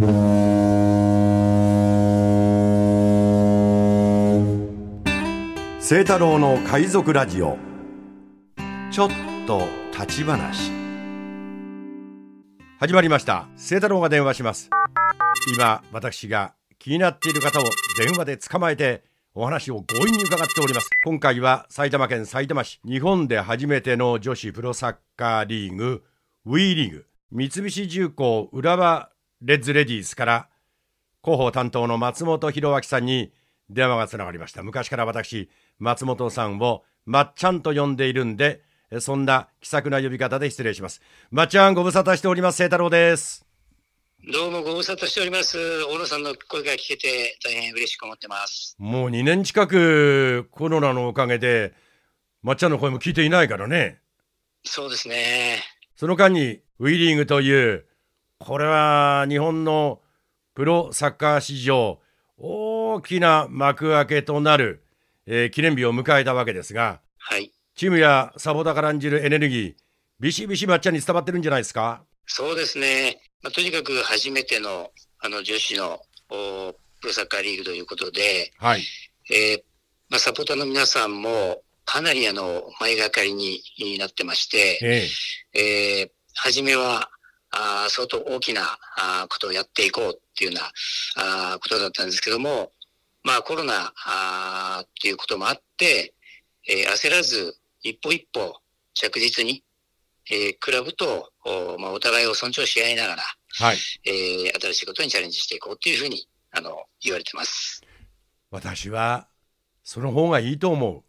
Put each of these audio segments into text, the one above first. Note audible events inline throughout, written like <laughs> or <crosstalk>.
清太郎の海賊ラジオちょっと立ち話始まりました清太郎が電話します今私が気になっている方を電話で捕まえてお話を強引に伺っております今回は埼玉県埼玉市日本で初めての女子プロサッカーリーグウィーリング三菱重工浦和レッズレディースから広報担当の松本博明さんに電話がつながりました。昔から私、松本さんをまっちゃんと呼んでいるんで、そんな気さくな呼び方で失礼します。まっちゃん、ご無沙汰しております。清太郎です。どうもご無沙汰しております。大野さんの声が聞けて大変嬉しく思ってます。もう2年近くコロナのおかげで、まっちゃんの声も聞いていないからね。そうですね。その間に、ウィリングというこれは日本のプロサッカー史上大きな幕開けとなる、えー、記念日を迎えたわけですが、はい、チームやサポーターから感じるエネルギー、ビシビシ抹茶に伝わってるんじゃないですかそうですね、まあ、とにかく初めてのあの女子のプロサッカーリーグということで、はいえーまあ、サポーターの皆さんもかなりあの前がかりになってまして、えええー、初めはあ相当大きなあことをやっていこうっていうようなあことだったんですけども、まあコロナあっていうこともあって、えー、焦らず一歩一歩着実に、えー、クラブとお,、まあ、お互いを尊重し合いながら、はいえー、新しいことにチャレンジしていこうっていうふうにあの言われてます。私はその方がいいと思う。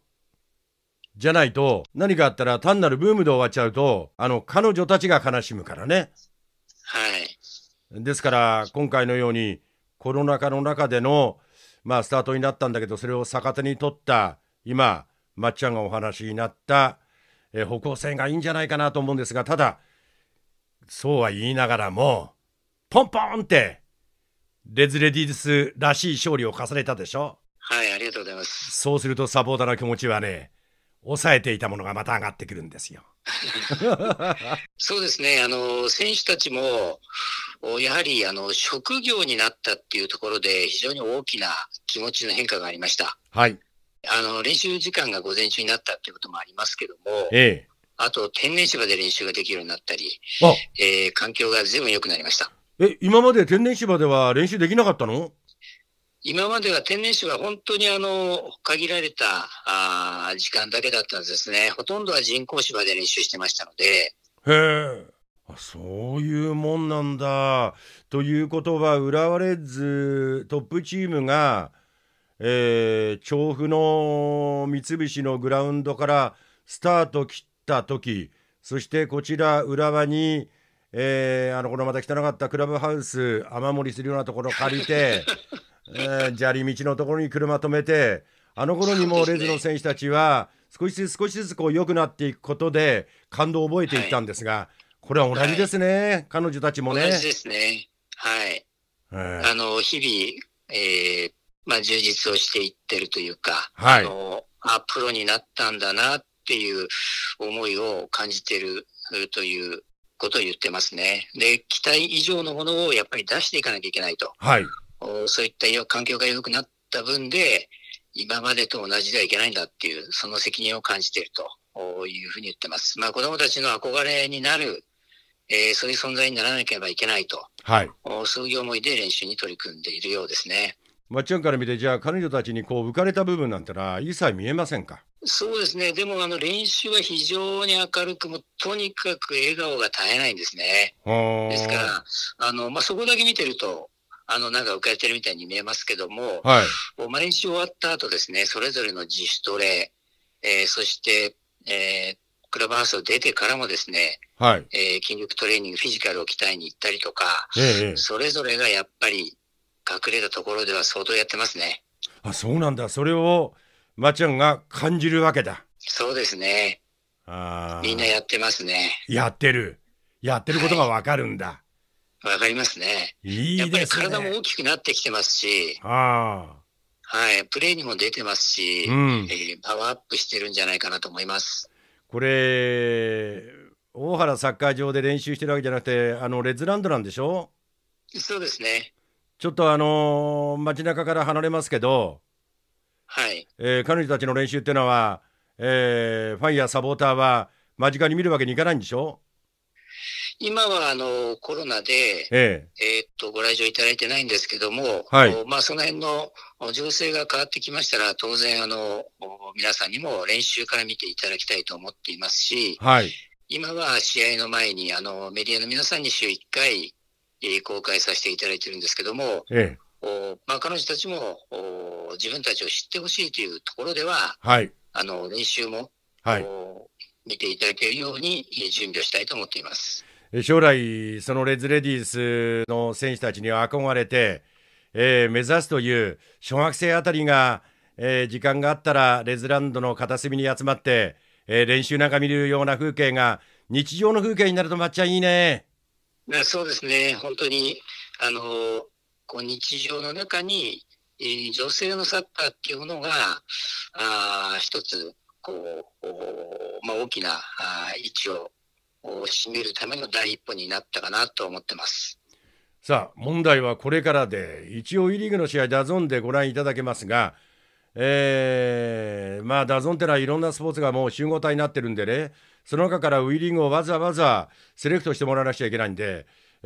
じゃないと、何かあったら単なるブームで終わっちゃうと、あの、彼女たちが悲しむからね。はい。ですから、今回のように、コロナ禍の中での、まあ、スタートになったんだけど、それを逆手に取った、今、まっちゃんがお話になった、え方向性がいいんじゃないかなと思うんですが、ただ、そうは言いながらも、ポンポンって、レズレディースらしい勝利を重ねたでしょはい、ありがとうございます。そうするとサポーターの気持ちはね、抑えていたものがまた上がってくるんですよ。<laughs> そうですね、あの選手たちも、やはりあの職業になったっていうところで、非常に大きな気持ちの変化がありました。はいあの練習時間が午前中になったっていうこともありますけども、ええ、あと天然芝で練習ができるようになったり、えー、環境が全部良くなりましたえ今まで天然芝では練習できなかったの今までは天然芝は本当にあの限られたあ時間だけだったんですねほとんどは人工芝で練習してましたのでへえそういうもんなんだということは浦和レッズトップチームが、えー、調布の三菱のグラウンドからスタート切った時そしてこちら浦和に、えー、あのこのまた汚かったクラブハウス雨漏りするようなところ借りて <laughs> うん、砂利道のところに車止めて、あの頃にもレズの選手たちは、少しずつ少しずつこう良くなっていくことで、感動を覚えていったんですが、はい、これは同じですね、はい、彼女たちもね。同じですね。はい。はい、あの、日々、えー、まあ、充実をしていってるというか、はい、あの、あ、プロになったんだなっていう思いを感じてるということを言ってますね。で、期待以上のものをやっぱり出していかなきゃいけないと。はい。そういった環境が良くなった分で、今までと同じではいけないんだっていう、その責任を感じているというふうに言ってます。まあ、子供たちの憧れになる、えー、そういう存在にならなければいけないと、はい、そういう思いで練習に取り組んでいるようですね。まっちゃんから見て、じゃあ彼女たちにこう浮かれた部分なんてのは一切見えませんかそうですね、でもあの練習は非常に明るく、もとにかく笑顔が絶えないんですね。ですから、あのまあ、そこだけ見てると、あの、なんか浮かれてるみたいに見えますけども、はい。もう毎日終わった後ですね、それぞれの自主トレ、えー、そして、えー、クラブハウスを出てからもですね、はい。えー、筋力トレーニング、フィジカルを鍛えに行ったりとか、ええ、それぞれがやっぱり隠れたところでは相当やってますね。あ、そうなんだ。それを、まちゃんが感じるわけだ。そうですね。ああ。みんなやってますね。やってる。やってることがわかるんだ。はいわかりますね。いいですね。やっぱり体も大きくなってきてますし、あはい、プレーにも出てますし、うん、えー、パワーアップしてるんじゃないかなと思います。これ、大原サッカー場で練習してるわけじゃなくて、あのレッズランドなんでしょそうですね。ちょっとあのー、街中から離れますけど、はい。えー、彼女たちの練習っていうのは、えー、ファンやサポーターは間近に見るわけにいかないんでしょ今はあのコロナで、えええー、っとご来場いただいてないんですけども、はい、まあ、その辺の情勢が変わってきましたら、当然あの、皆さんにも練習から見ていただきたいと思っていますし、はい、今は試合の前にあのメディアの皆さんに週1回、え公開させていただいてるんですけども、ええおまあ、彼女たちもお自分たちを知ってほしいというところでは、はい、あの練習も、はい、見ていただけるように準備をしたいと思っています。将来、そのレッズレディースの選手たちに憧れて、えー、目指すという小学生あたりが、えー、時間があったらレズランドの片隅に集まって、えー、練習なんか見るような風景が日常の風景になるとまっちゃんいいね。ねそうですね本当にあのこう日常の中に、えー、女性のサッカーっていうものがあ一つこう、まあ、大きなあ位置をを占めるための第一歩になったかなと思ってます。さあ問題はこれからで一応 E リーグの試合ダゾンでご覧いただけますが、えー、まあダゾンってのはいろんなスポーツがもう集合体になってるんでねその中からウィリングをわざわざセレクトしてもらわなくちゃいけないんで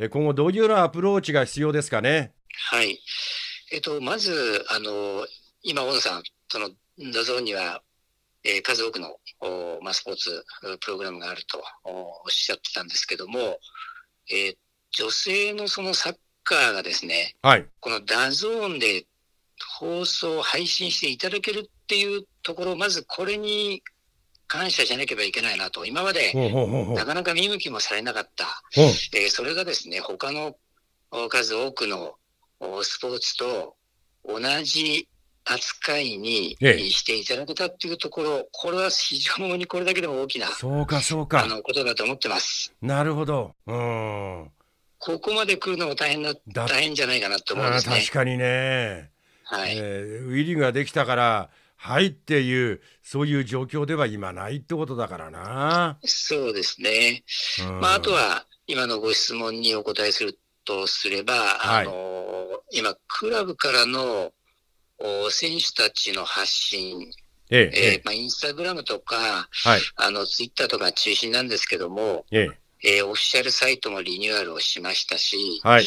今後どういうようなアプローチが必要ですかね。はいえっと、まずあの今、大野さん、そのダゾンにはえ数多くの、まあ、スポーツプログラムがあるとおっしゃってたんですけども、えー、女性のそのサッカーがですね、はい、このダゾーンで放送、配信していただけるっていうところ、まずこれに感謝しなければいけないなと、今までなかなか見向きもされなかった、えー、それがですね、他の数多くのスポーツと同じ扱いにしていただけたっていうところ、ええ、これは非常にこれだけでも大きな、そうか、そうか。あの、ことだと思ってます。なるほど。うん。ここまで来るのも大変な、大変じゃないかなと思うんですね。確かにね。はい。えー、ウィリングができたから、はいっていう、そういう状況では今ないってことだからな。そうですね。うん、まあ、あとは、今のご質問にお答えするとすれば、はい、あの、今、クラブからの、選手たちの発信、えええまあ、インスタグラムとか、はい、あのツイッターとか中心なんですけども、えええー、オフィシャルサイトもリニューアルをしましたし、はい、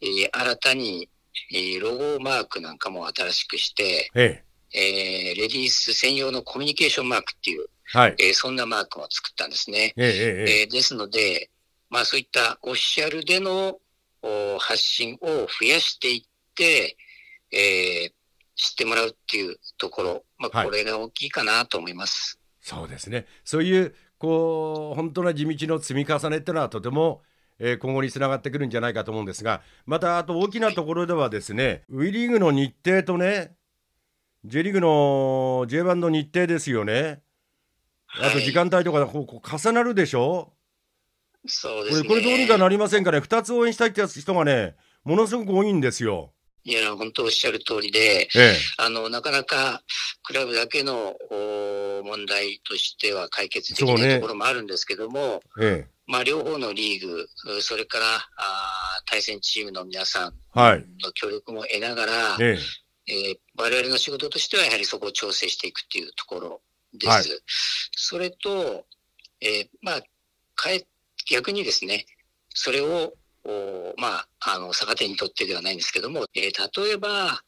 えー、新たに、えー、ロゴマークなんかも新しくして、えええー、レディース専用のコミュニケーションマークっていう、はいえー、そんなマークを作ったんですね。えええー、ですので、まあ、そういったオフィシャルでのお発信を増やしていって、えー知ってもらうっていうところ、まあ、これが大きいかなと思います。はい、そうですねそういうこう本当な地道の積み重ねっていうのはとても、えー、今後につながってくるんじゃないかと思うんですがまたあと大きなところではですね、はい、ウィリーグの日程とね J リーグの J1 の日程ですよね。あと時間帯とかこうこう重なるでしょ、はい、そうです、ね、これこれどうにかなりませんかね2つ応援したいって人がねものすごく多いんですよ。いや、本当おっしゃる通りで、ええ、あの、なかなかクラブだけの問題としては解決できないところもあるんですけども、ねえ、まあ、両方のリーグ、それからあ対戦チームの皆さんの協力も得ながら、はい、ええ我々の仕事としてはやはりそこを調整していくっていうところです。はい、それと、えー、まあ、かえ、逆にですね、それを、おまあ、あの、逆手にとってではないんですけども、えー、例えば、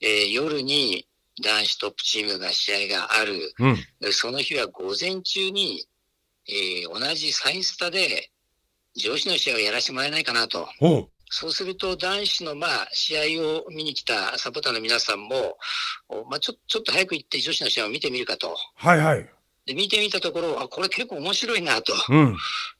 えー、夜に男子トップチームが試合がある、うん、その日は午前中に、えー、同じサインスタで女子の試合をやらせてもらえないかなと。そうすると男子のまあ試合を見に来たサポーターの皆さんも、まあ、ちょちょっと早く行って女子の試合を見てみるかと。はいはい。で、見てみたところ、あ、これ結構面白いな、と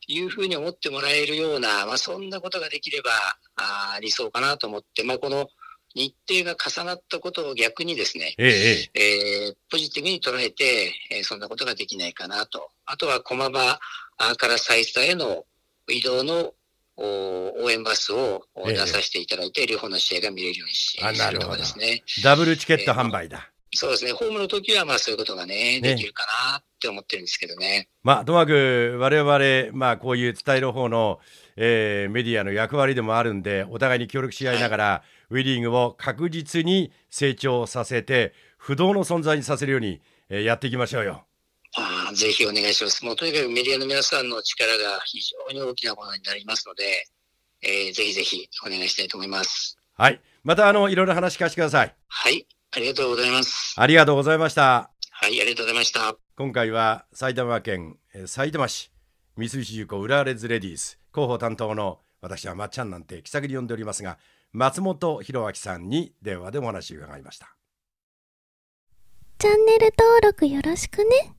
いうふうに思ってもらえるような、まあ、そんなことができれば、あ理想かなと思って、まあ、この日程が重なったことを逆にですね、えええー、ポジティブに捉えて、えー、そんなことができないかなと。あとは駒場から再三への移動の応援バスを出させていただいて、ええ、両方の試合が見れるようにし、あなるほどですね。ダブルチケット販売だ。えーそうですね、ホームの時はまあそういうことがね、できるかなって思ってるんですけどね。まあ、ともかく我々、まあ、こういう伝える方の、えー、メディアの役割でもあるんで、お互いに協力し合いながら、はい、ウィリングを確実に成長させて、不動の存在にさせるように、えー、やっていきましょうよ。あぜひお願いします。もうとにかくメディアの皆さんの力が非常に大きなものになりますので、えー、ぜひぜひお願いしたいと思います。はい。また、あの、いろいろ話聞かせてください。はい。ありがとうございます。ありがとうございました。はい、ありがとうございました。今回は埼玉県さいたま市三菱重工浦和レッズレディース広報担当の私はまっちゃんなんて気さくに呼んでおりますが松本弘明さんに電話でお話を伺いましたチャンネル登録よろしくね